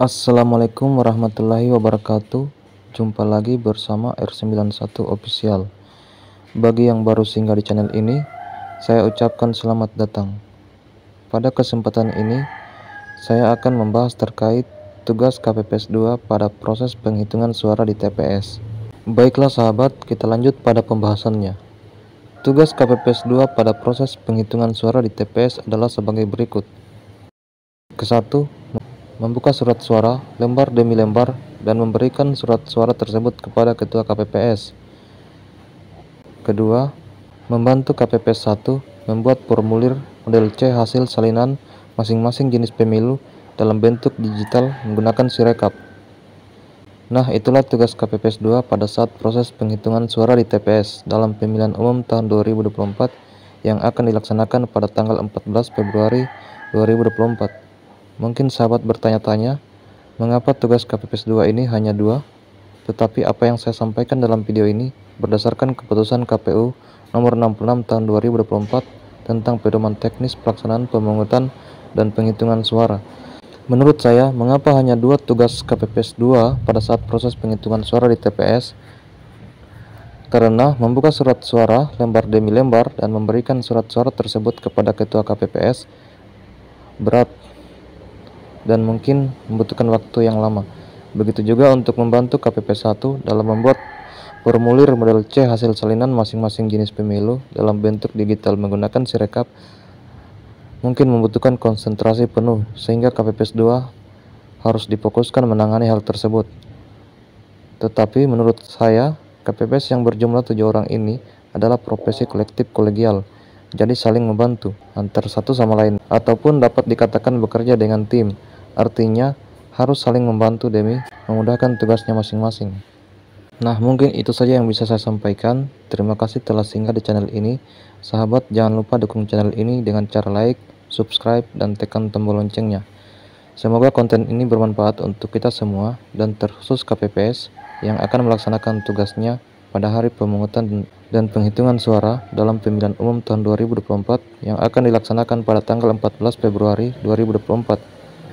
Assalamualaikum warahmatullahi wabarakatuh Jumpa lagi bersama R91 Official Bagi yang baru singgah di channel ini Saya ucapkan selamat datang Pada kesempatan ini Saya akan membahas terkait tugas KPPS 2 pada proses penghitungan suara di TPS Baiklah sahabat, kita lanjut pada pembahasannya Tugas KPPS 2 pada proses penghitungan suara di TPS adalah sebagai berikut Kesatu, membuka surat suara lembar demi lembar dan memberikan surat suara tersebut kepada ketua KPPS. Kedua, membantu KPPS 1 membuat formulir model C hasil salinan masing-masing jenis pemilu dalam bentuk digital menggunakan Sirekap. Nah, itulah tugas KPPS 2 pada saat proses penghitungan suara di TPS dalam pemilihan umum tahun 2024 yang akan dilaksanakan pada tanggal 14 Februari 2024. Mungkin sahabat bertanya-tanya, mengapa tugas KPPS 2 ini hanya dua? Tetapi apa yang saya sampaikan dalam video ini berdasarkan keputusan KPU nomor 66 tahun 2024 tentang pedoman teknis pelaksanaan pemungutan dan penghitungan suara. Menurut saya, mengapa hanya dua tugas KPPS 2 pada saat proses penghitungan suara di TPS? Karena membuka surat suara lembar demi lembar dan memberikan surat suara tersebut kepada ketua KPPS berat dan mungkin membutuhkan waktu yang lama. Begitu juga untuk membantu KPP1 dalam membuat formulir model C hasil salinan masing-masing jenis pemilu dalam bentuk digital menggunakan sirekap mungkin membutuhkan konsentrasi penuh sehingga KPPS2 harus difokuskan menangani hal tersebut. Tetapi menurut saya, KPPS yang berjumlah tujuh orang ini adalah profesi kolektif kolegial, jadi saling membantu antar satu sama lain, ataupun dapat dikatakan bekerja dengan tim, Artinya, harus saling membantu demi memudahkan tugasnya masing-masing. Nah, mungkin itu saja yang bisa saya sampaikan. Terima kasih telah singgah di channel ini. Sahabat, jangan lupa dukung channel ini dengan cara like, subscribe, dan tekan tombol loncengnya. Semoga konten ini bermanfaat untuk kita semua dan terkhusus KPPS yang akan melaksanakan tugasnya pada hari pemungutan dan penghitungan suara dalam pemilihan umum tahun 2024 yang akan dilaksanakan pada tanggal 14 Februari 2024.